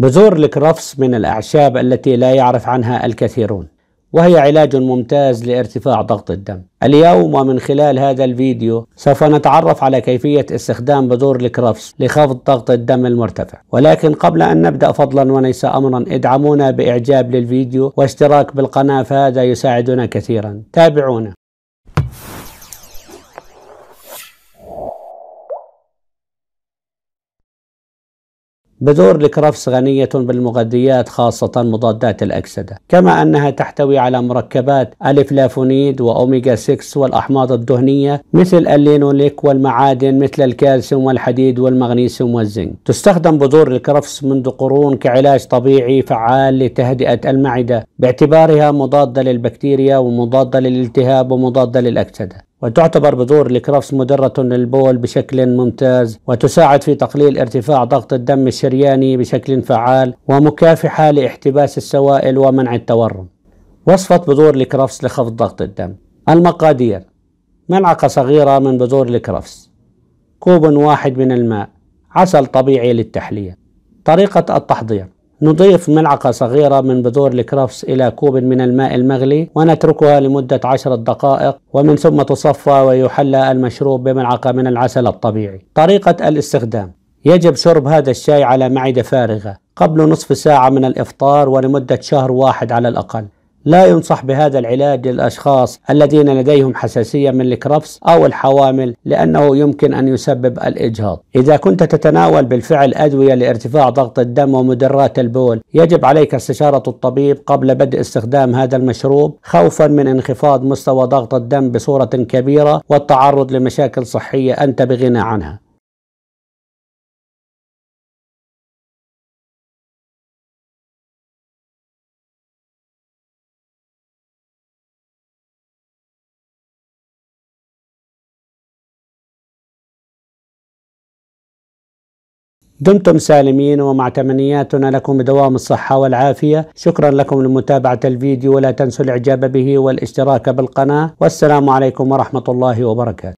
بذور الكرفس من الأعشاب التي لا يعرف عنها الكثيرون وهي علاج ممتاز لارتفاع ضغط الدم اليوم ومن خلال هذا الفيديو سوف نتعرف على كيفية استخدام بذور الكرفس لخفض ضغط الدم المرتفع ولكن قبل أن نبدأ فضلا وليس أمرا ادعمونا بإعجاب للفيديو واشتراك بالقناة فهذا يساعدنا كثيرا تابعونا بذور الكرفس غنية بالمغذيات خاصة مضادات الأكسدة كما أنها تحتوي على مركبات الفلافونيد وأوميجا 6 والأحماض الدهنية مثل اللينوليك والمعادن مثل الكالسيوم والحديد والمغنيسيوم والزنك تستخدم بذور الكرفس منذ قرون كعلاج طبيعي فعال لتهدئة المعدة باعتبارها مضادة للبكتيريا ومضادة للالتهاب ومضادة للأكسدة وتعتبر بذور الكرفس مدرة للبول بشكل ممتاز وتساعد في تقليل ارتفاع ضغط الدم الشرياني بشكل فعال ومكافحة لاحتباس السوائل ومنع التورم وصفة بذور الكرفس لخفض ضغط الدم المقادير ملعقة صغيرة من بذور الكرفس كوب واحد من الماء عسل طبيعي للتحلية طريقة التحضير نضيف ملعقة صغيرة من بذور الكرفس إلى كوب من الماء المغلي ونتركها لمدة عشر دقائق ومن ثم تصفى ويحلى المشروب بملعقة من العسل الطبيعي طريقة الاستخدام يجب شرب هذا الشاي على معدة فارغة قبل نصف ساعة من الإفطار ولمدة شهر واحد على الأقل لا ينصح بهذا العلاج للأشخاص الذين لديهم حساسية من الكرفس أو الحوامل لأنه يمكن أن يسبب الإجهاض إذا كنت تتناول بالفعل أدوية لارتفاع ضغط الدم ومدرات البول يجب عليك استشارة الطبيب قبل بدء استخدام هذا المشروب خوفا من انخفاض مستوى ضغط الدم بصورة كبيرة والتعرض لمشاكل صحية أنت بغنى عنها دمتم سالمين ومع تمنياتنا لكم بدوام الصحة والعافية شكرا لكم لمتابعة الفيديو ولا تنسوا الإعجاب به والاشتراك بالقناة والسلام عليكم ورحمة الله وبركاته